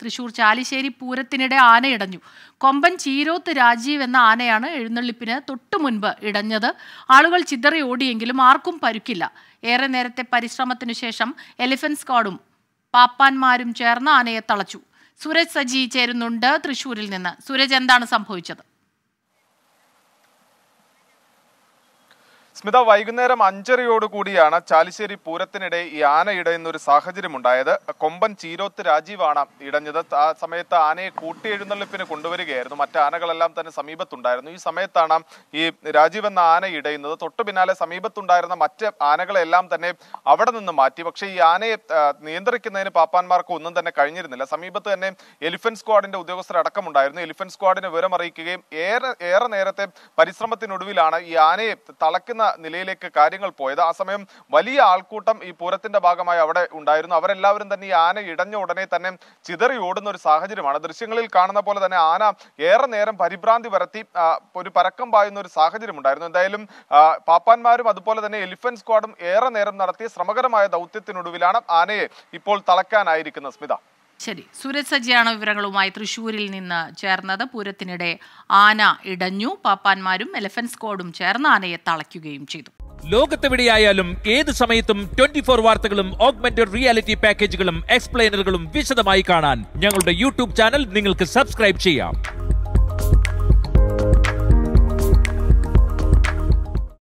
തൃശൂർ ചാലിശ്ശേരി പൂരത്തിനിടെ ആനയിടഞ്ഞു കൊമ്പൻ ചീരോത്ത് രാജീവ് എന്ന ആനയാണ് എഴുന്നള്ളിപ്പിന് തൊട്ടു മുൻപ് ഇടഞ്ഞത് ആളുകൾ ചിതറി ഓടിയെങ്കിലും ആർക്കും പരുക്കില്ല ഏറെ നേരത്തെ പരിശ്രമത്തിനു ശേഷം എലിഫന്റ് സ്ക്വാഡും പാപ്പാന്മാരും ചേർന്ന് ആനയെ തളച്ചു സുരജ് സജി ചേരുന്നുണ്ട് തൃശൂരിൽ നിന്ന് സുരജ് എന്താണ് സംഭവിച്ചത് സ്മിത വൈകുന്നേരം അഞ്ചരയോടുകൂടിയാണ് ചാലിശ്ശേരി പൂരത്തിനിടെ ഈ ആന ഇടയുന്നൊരു ഉണ്ടായത് കൊമ്പൻ ചീരോത്ത് രാജീവാണ് ഇടഞ്ഞത് ആ സമയത്ത് ആനയെ കൂട്ടിയെഴുന്നള്ളിപ്പിന് കൊണ്ടുവരികയായിരുന്നു മറ്റ് ആനകളെല്ലാം തന്നെ സമീപത്തുണ്ടായിരുന്നു ഈ സമയത്താണ് ഈ രാജീവ് എന്ന ആന ഇടയുന്നത് തൊട്ടു പിന്നാലെ സമീപത്തുണ്ടായിരുന്ന മറ്റ് ആനകളെല്ലാം തന്നെ അവിടെ നിന്ന് മാറ്റി പക്ഷേ ഈ ആനയെ നിയന്ത്രിക്കുന്നതിന് പാപ്പാന്മാർക്ക് ഒന്നും തന്നെ കഴിഞ്ഞിരുന്നില്ല സമീപത്ത് തന്നെ എലിഫന്റ് സ്ക്വാഡിന്റെ ഉദ്യോഗസ്ഥർ അടക്കമുണ്ടായിരുന്നു എലിഫന്റ് സ്ക്വാഡിന് വിവരമറിയിക്കുകയും ഏറെ ഏറെ നേരത്തെ പരിശ്രമത്തിനൊടുവിലാണ് ഈ ആനയെ തളയ്ക്കുന്ന നിലയിലേക്ക് കാര്യങ്ങൾ പോയത് ആ സമയം വലിയ ആൾക്കൂട്ടം ഈ പൂരത്തിന്റെ ഭാഗമായി അവിടെ ഉണ്ടായിരുന്നു അവരെല്ലാവരും തന്നെ ഈ ആന ഇടഞ്ഞ ഉടനെ തന്നെ ചിതറി ഓടുന്ന ഒരു സാഹചര്യമാണ് ദൃശ്യങ്ങളിൽ കാണുന്ന പോലെ തന്നെ ആന ഏറെ നേരം പരിഭ്രാന്തി വരത്തി ഒരു പരക്കം പായുന്ന ഒരു സാഹചര്യം ഉണ്ടായിരുന്നു എന്തായാലും പാപ്പാന്മാരും അതുപോലെ തന്നെ എലിഫന്റ് സ്ക്വാഡും ഏറെ നേരം നടത്തിയ ശ്രമകരമായ ദൗത്യത്തിനൊടുവിലാണ് ആനയെ ഇപ്പോൾ തളയ്ക്കാനായിരിക്കുന്നത് സ്മിത ശരി സൂരജ് സജിയാണ് വിവരങ്ങളുമായി തൃശൂരിൽ നിന്ന് ചേർന്നത് പൂരത്തിനിടെ ആന ഇടഞ്ഞു പാപ്പാന്മാരും എലഫന്റ് സ്കോഡും ചേർന്ന് ആനയെ തളയ്ക്കുകയും ചെയ്തു ലോകത്തെവിടെയായാലും ഏത് സമയത്തും ട്വന്റി ഫോർ വാർത്തകളും ഓഗ്മെന്റഡ് റിയാലിറ്റി പാക്കേജുകളും എക്സ്പ്ലെയിനറുകളും വിശദമായി കാണാൻ ഞങ്ങളുടെ യൂട്യൂബ് ചാനൽ നിങ്ങൾക്ക് സബ്സ്ക്രൈബ് ചെയ്യാം